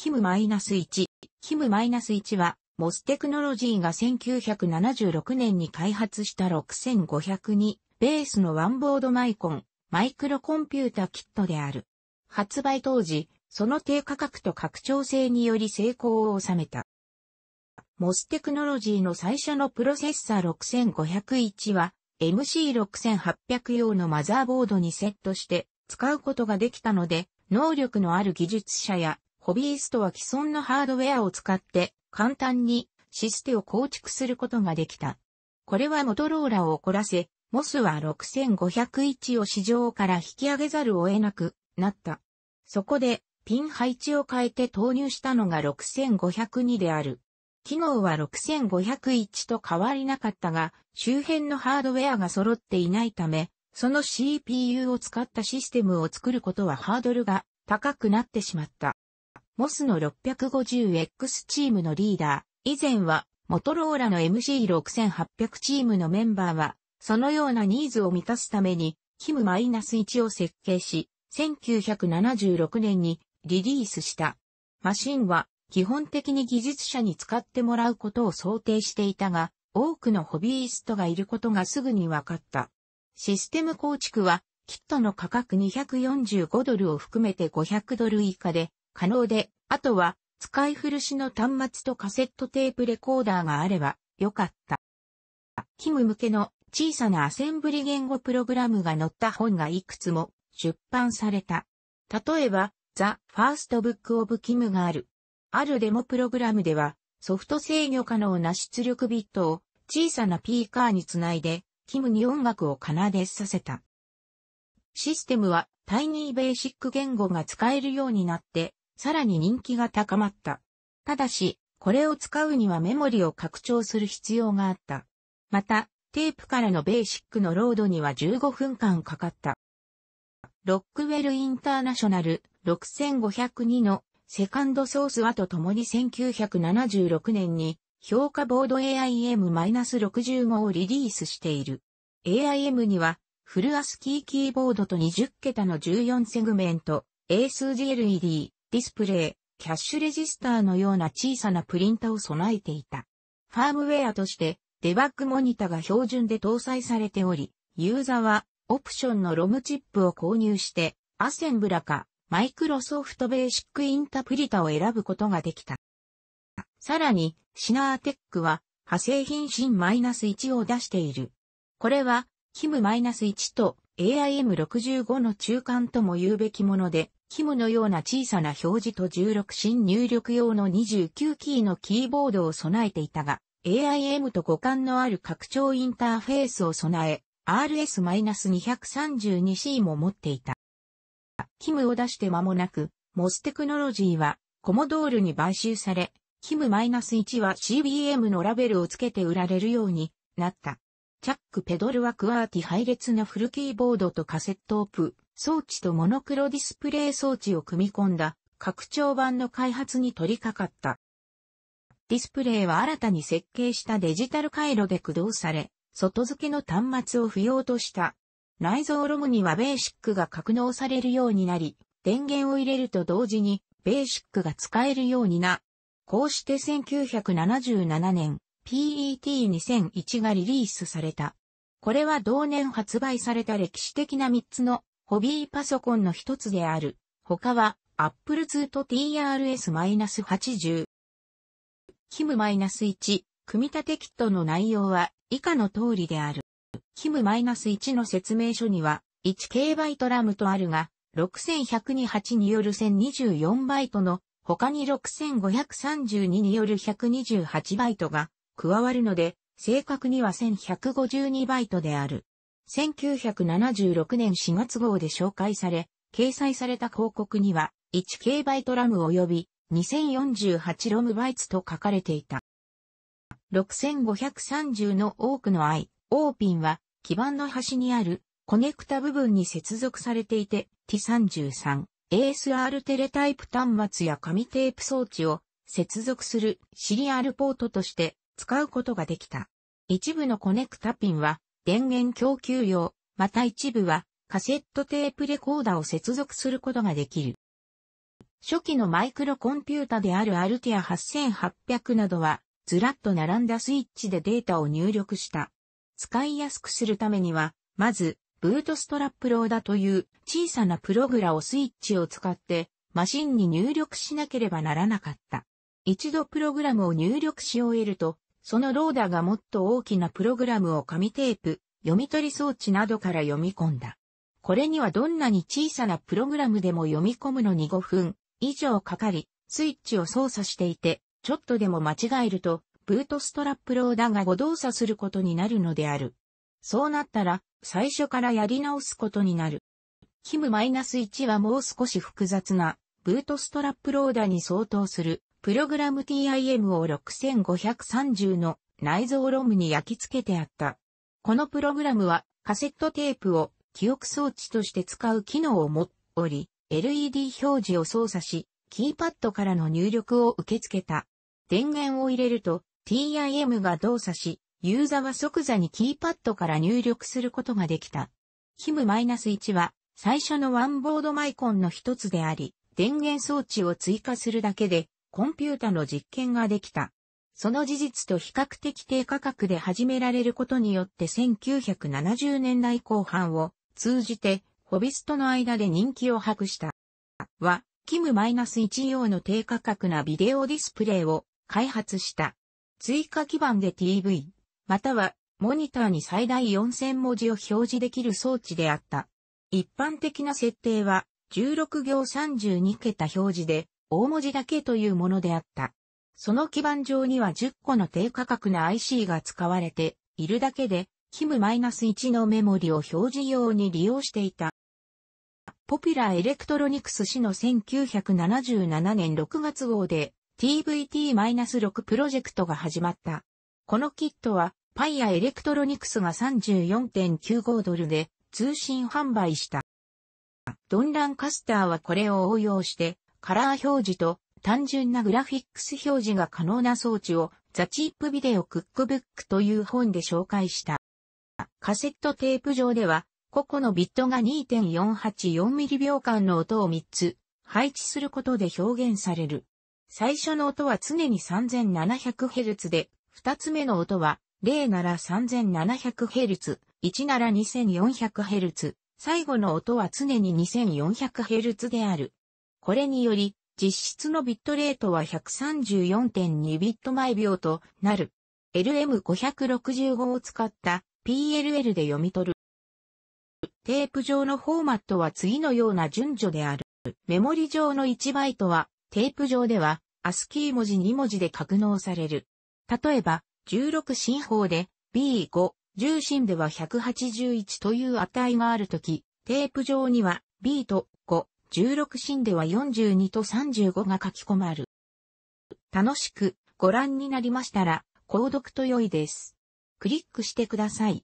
キム -1。キム -1 は、モステクノロジーが1976年に開発した6 5 0 2ベースのワンボードマイコン、マイクロコンピュータキットである。発売当時、その低価格と拡張性により成功を収めた。モステクノロジーの最初のプロセッサー6501は MC6800 用のマザーボードにセットして使うことができたので、能力のある技術者やホビーストは既存のハードウェアを使って簡単にシステを構築することができた。これはモトローラを怒らせ、モスは6501を市場から引き上げざるを得なくなった。そこでピン配置を変えて投入したのが6502である。機能は6501と変わりなかったが、周辺のハードウェアが揃っていないため、その CPU を使ったシステムを作ることはハードルが高くなってしまった。モスの 650X チームのリーダー、以前は、モトローラの MC6800 チームのメンバーは、そのようなニーズを満たすために、キム -1 を設計し、1976年にリリースした。マシンは、基本的に技術者に使ってもらうことを想定していたが、多くのホビーイストがいることがすぐに分かった。システム構築は、キットの価格245ドルを含めて500ドル以下で、可能で、あとは使い古しの端末とカセットテープレコーダーがあればよかった。キム向けの小さなアセンブリ言語プログラムが載った本がいくつも出版された。例えば、ザ・ファーストブックオブキムがある。あるデモプログラムでは、ソフト制御可能な出力ビットを小さなピーカーにつないで、キムに音楽を奏でさせた。システムはタイニーベーシック言語が使えるようになって、さらに人気が高まった。ただし、これを使うにはメモリを拡張する必要があった。また、テープからのベーシックのロードには15分間かかった。ロックウェルインターナショナル6502のセカンドソースはとともに1976年に評価ボード AIM-65 をリリースしている。AIM にはフルアスキーキーボードと20桁の14セグメント、A 数字 LED、ディスプレイ、キャッシュレジスターのような小さなプリンタを備えていた。ファームウェアとしてデバッグモニタが標準で搭載されており、ユーザーはオプションのロムチップを購入して、アセンブラかマイクロソフトベーシックインタプリタを選ぶことができた。さらに、シナーテックは、派生品新 -1 を出している。これは、キム -1 と AIM65 の中間とも言うべきもので、キムのような小さな表示と16進入力用の29キーのキーボードを備えていたが、AIM と互換のある拡張インターフェースを備え、RS-232C も持っていた。キムを出して間もなく、モステクノロジーは、コモドールに買収され、キム -1 は CBM のラベルをつけて売られるようになった。チャック・ペドルはクワーティ配列のフルキーボードとカセットオープ装置とモノクロディスプレイ装置を組み込んだ拡張版の開発に取り掛かった。ディスプレイは新たに設計したデジタル回路で駆動され、外付けの端末を不要とした。内蔵ロムにはベーシックが格納されるようになり、電源を入れると同時にベーシックが使えるようにな。こうして1977年、PET2001 がリリースされた。これは同年発売された歴史的な3つのホビーパソコンの一つである。他は、Apple II と TRS-80。キム -1、組み立てキットの内容は以下の通りである。キム -1 の説明書には、1K バイトラムとあるが、6100 8による1024バイトの、他に6532による128バイトが加わるので、正確には1152バイトである。1976年4月号で紹介され、掲載された広告には、1 k バイトラム及び2048ロムバイツと書かれていた。6530の多くの i、オーピンは、基板の端にあるコネクタ部分に接続されていて、T33、ASR テレタイプ端末や紙テープ装置を接続するシリアルポートとして使うことができた。一部のコネクタピンは電源供給用、また一部はカセットテープレコーダーを接続することができる。初期のマイクロコンピュータであるアルティア8800などは、ずらっと並んだスイッチでデータを入力した。使いやすくするためには、まず、ブートストラップローダという小さなプログラをスイッチを使ってマシンに入力しなければならなかった。一度プログラムを入力し終えるとそのローダがもっと大きなプログラムを紙テープ、読み取り装置などから読み込んだ。これにはどんなに小さなプログラムでも読み込むのに5分以上かかり、スイッチを操作していて、ちょっとでも間違えると、ブートストラップローダが誤動作することになるのである。そうなったら、最初からやり直すことになる。キム -1 はもう少し複雑な、ブートストラップローダに相当するプログラム TIM を6530の内蔵ロムに焼き付けてあった。このプログラムはカセットテープを記憶装置として使う機能を持っており、LED 表示を操作し、キーパッドからの入力を受け付けた。電源を入れると TIM が動作し、ユーザーは即座にキーパッドから入力することができた。HIM-1 は最初のワンボードマイコンの一つであり、電源装置を追加するだけでコンピュータの実験ができた。その事実と比較的低価格で始められることによって1970年代後半を通じてホビストの間で人気を博した。は、キム -1 用の低価格なビデオディスプレイを開発した。追加基板で TV、またはモニターに最大4000文字を表示できる装置であった。一般的な設定は16行32桁表示で大文字だけというものであった。その基板上には10個の低価格な IC が使われているだけで、キム -1 のメモリを表示用に利用していた。ポピュラーエレクトロニクス氏の1977年6月号で TVT-6 プロジェクトが始まった。このキットはパイアエレクトロニクスが34.95ドルで通信販売した。ドンランカスターはこれを応用してカラー表示と単純なグラフィックス表示が可能な装置をザチップビデオクックブックという本で紹介した。カセットテープ上では個々のビットが2 4 8 4ミリ秒間の音を3つ配置することで表現される。最初の音は常に 3700Hz で、2つ目の音は0なら 3700Hz、1なら 2400Hz、最後の音は常に 2400Hz である。これにより、実質のビットレートは134.2ビット毎秒となる。LM565 を使った PLL で読み取る。テープ上のフォーマットは次のような順序である。メモリ上の1バイトは、テープ上では、アスキー文字2文字で格納される。例えば、16進法で B5、重心では181という値があるとき、テープ上には B と16神では42と35が書き込まる。楽しくご覧になりましたら、購読と良いです。クリックしてください。